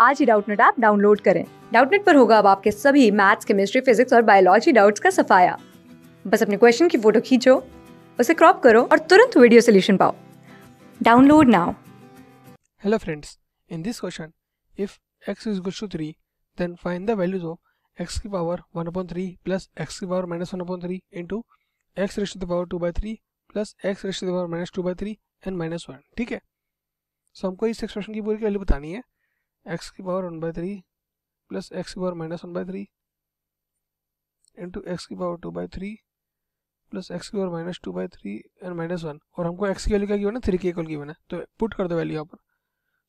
आज ही Doubtnut app download करें डाउटनेट पर होगा अब आपके सभी मैथ्स केमिस्ट्री फिजिक्स और बायोलॉजी डाउट्स का सफाया बस अपने क्वेश्चन की फोटो खींचो उसे क्रॉप करो और तुरंत वीडियो सोल्यूशन पाओ download now hello friends in this question if x is equals two three then find the values of x की power one upon three plus x की power minus one upon three into x raised to the power two by three plus x raised to the power minus 2 by 3 and minus 1 ठीक है सो so, हमको इस expression की पूरी value बतानी है x की power one by three plus x की power minus one by three into x की power two by three plus x की power minus two by three and minus one और हमको एक्स की वैल्यू क्या गिवन है three के equal given है तो पुट कर दो वैल्यू यहाँ पर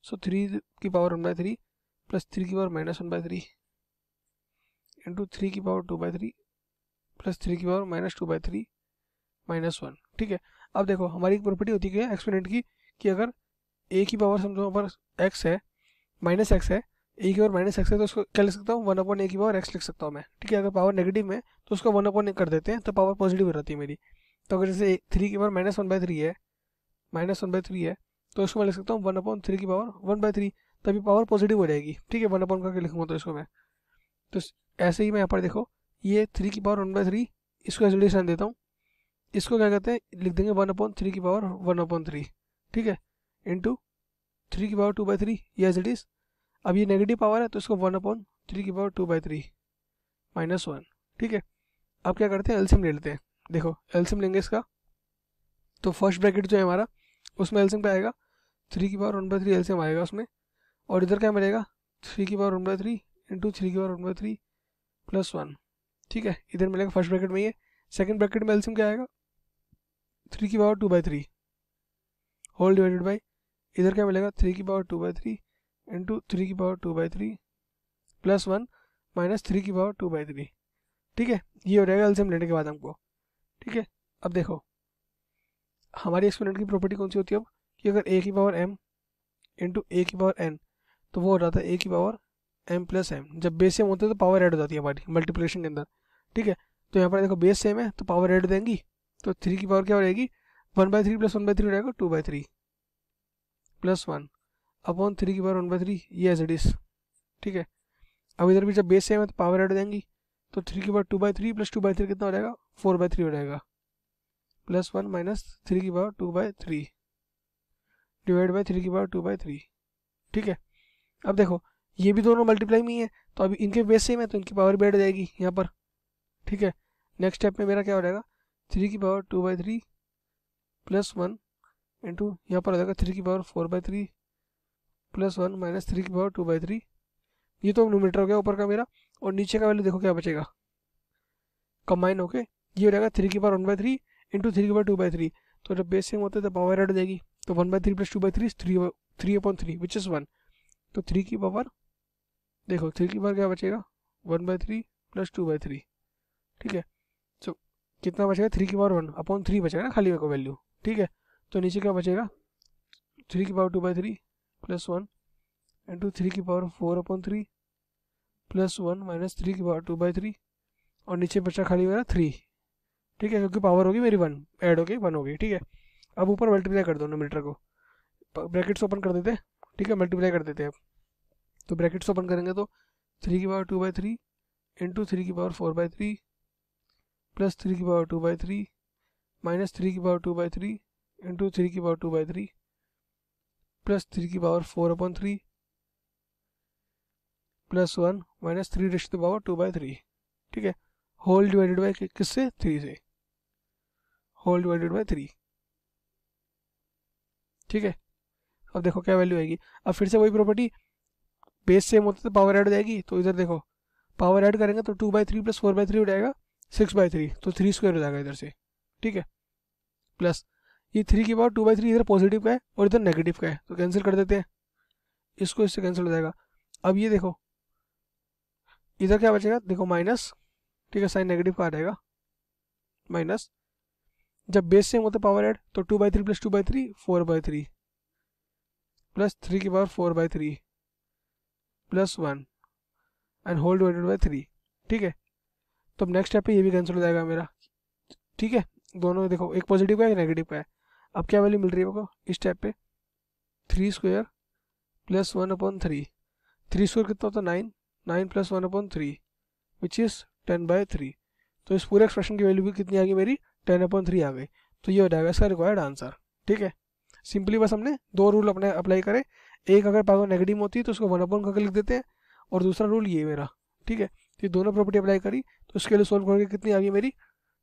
सो थ्री की power one by three plus three की power minus one by three into three की power two by three plus three की power minus two by three minus one ठीक है अब देखो हमारी एक प्रॉपर्टी होती है एक्सपेरेंट की कि अगर ए की पावर समझो पर एक्स है माइनस एक्स है ए की पावर माइनस एक्स है तो उसको क्या लिख सकता हूँ वन अपॉन ए की पावर एक्स लिख सकता हूँ मैं ठीक है अगर पावर नेगेटिव है तो उसको वन अपॉन कर देते हैं तो पावर पॉजिटिव हो जाती है मेरी तो अगर जैसे थ्री की power minus one by three है माइनस वन बाय थ्री है तो इसको मैं लिख सकता हूँ वन अपॉन थ्री की पावर वन बाय थ्री तभी पावर पॉजिटिव हो जाएगी ठीक है वन अपॉन करके लिखूंगा तो इसको मैं तो ऐसे ही मैं यहाँ पर देखो ये थ्री की पावर वन बाय थ्री इसको एज देता हूँ इसको क्या कहते हैं लिख देंगे वन अपॉन थ्री की पावर वन अपॉन थ्री ठीक है इंटू थ्री की power two by three yes it is अब ये नेगेटिव पावर है तो इसको वन अपॉन थ्री की power two by three minus one ठीक है अब क्या करते हैं एल्सियम ले लेते हैं देखो एल्सियम लेंगे इसका तो फर्स्ट ब्रैकेट जो है हमारा उसमें एल्सियम पे आएगा थ्री की पावर वन बाई थ्री एल्सियम आएगा उसमें और इधर क्या मिलेगा थ्री की power one by three into three की power one by three plus one ठीक है इधर मिलेगा फर्स्ट ब्रैकेट में ये सेकेंड ब्रैकेट में एल्सियम क्या आएगा थ्री की power two by three whole divided by इधर क्या मिलेगा थ्री की power two by three into three की power two by three plus one minus three की पावर टू बाई थ्री ठीक है ये हो जाएगा एल्सियम लेने के बाद हमको ठीक है अब देखो हमारी एक्सपोनेंट की प्रॉपर्टी कौन सी होती है अब कि अगर ए की पावर एम इंटू ए की पावर एन तो वो हो जाता है ए की पावर एम प्लस एम जब बेस सेम होते हैं तो पावर एड हो जाती है हमारी मल्टीप्लिकेशन के अंदर ठीक है तो यहाँ पर देखो बेस सेम है तो पावर एड देंगी तो थ्री की पावर क्या हो जाएगी one by three plus one by three हो जाएगा two by three plus one upon three की पावर वन बाई थ्री ये एज इट इज़ ठीक है अब इधर भी जब बेस सेम है तो पावर ऐड जाएंगी तो थ्री की power two by three plus two by three कितना हो जाएगा फोर बाई थ्री हो जाएगा प्लस वन माइनस थ्री की power two by three divide by three की पावर टू बाई थ्री ठीक है अब देखो ये भी दोनों मल्टीप्लाई में ही है तो अभी इनके बेस सेम है तो इनकी पावर भी ऐड जाएगी यहाँ पर ठीक है नेक्स्ट स्टेप में मेरा क्या हो जाएगा थ्री की power two by three plus one into यहाँ पर आ जाएगा थ्री की power four by three plus one minus three की पावर टू बाई थ्री ये तो न्यूमीटर हो गया ऊपर का मेरा और नीचे का वैल्यू देखो क्या बचेगा कंबाइन होके ये हो जाएगा थ्री की power one by three into three की पावर टू बाई थ्री तो जब बेस सेम होते हैं तो पावर एड हो जाएगी तो one by three plus two by three three three upon three which is one तो थ्री की पावर देखो थ्री की पावर क्या बचेगा one by three plus two by three ठीक है सो so, कितना बचेगा थ्री की पावर वन अपॉन थ्री बचेगा ना खाली मेरे को वैल्यू ठीक है तो नीचे क्या बचेगा थ्री की power two by three plus one into three की power four upon three plus one minus three की पावर टू बाई थ्री और नीचे बचा खाली मेरा थ्री ठीक है क्योंकि पावर होगी मेरी वन ऐड हो गई वन हो गई ठीक है अब ऊपर मल्टीप्लाई कर दो न्यूमीटर को ब्रैकेट्स ओपन कर देते ठीक है मल्टीप्लाई कर देते हैं तो ब्रैकेट्स ओपन करेंगे तो थ्री की power two by three into three की power four by three plus three की power two by three minus three की power two by three into three की power two by three plus three की power four upon three plus one minus three dish the power two by three ठीक है whole divided by किस से three से whole divided by three ठीक है अब देखो क्या वैल्यू आएगी अब फिर से वही प्रॉपर्टी बेस सेम होता तो पावर ऐड हो जाएगी तो इधर देखो पावर ऐड करेंगे तो two by three plus four by three हो जाएगा सिक्स बाई थ्री तो थ्री स्क्वायर हो जाएगा इधर से ठीक है प्लस ये थ्री की पावर टू बाई थ्री इधर पॉजिटिव का है और इधर नेगेटिव का है तो कैंसिल कर देते हैं इसको इससे कैंसिल हो जाएगा अब ये देखो इधर क्या बचेगा देखो माइनस ठीक है साइन नेगेटिव का आ जाएगा माइनस जब बेस सेम होता है पावर एड तो two by three plus two by three four by three plus three की power four by three plus one and whole divided by three ठीक है तो अब नेक्स्ट स्टेप पे ये भी कैंसिल हो जाएगा मेरा ठीक है दोनों देखो एक पॉजिटिव का है एक नेगेटिव का है अब क्या वैल्यू मिल रही है मेरे को इस टैप पे three square plus one upon three three square कितना होता है nine nine plus one upon three which is ten by three तो इस पूरे एक्सप्रेशन की वैल्यू भी कितनी आ गई मेरी टेन अपॉन थ्री आ गई तो ये हो जाएगा इसका रिक्वायर्ड आंसर ठीक है सिंपली बस हमने दो रूल अपने अप्लाई करें एक अगर पावर नेगेटिव होती है तो उसको वन अपॉन करके लिख देते हैं और दूसरा रूल ये मेरा ठीक है तो दोनों प्रॉपर्टी अप्लाई करी तो उसके लिए सोल्व करके कितनी आ गई मेरी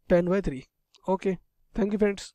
ten by three okay thank you friends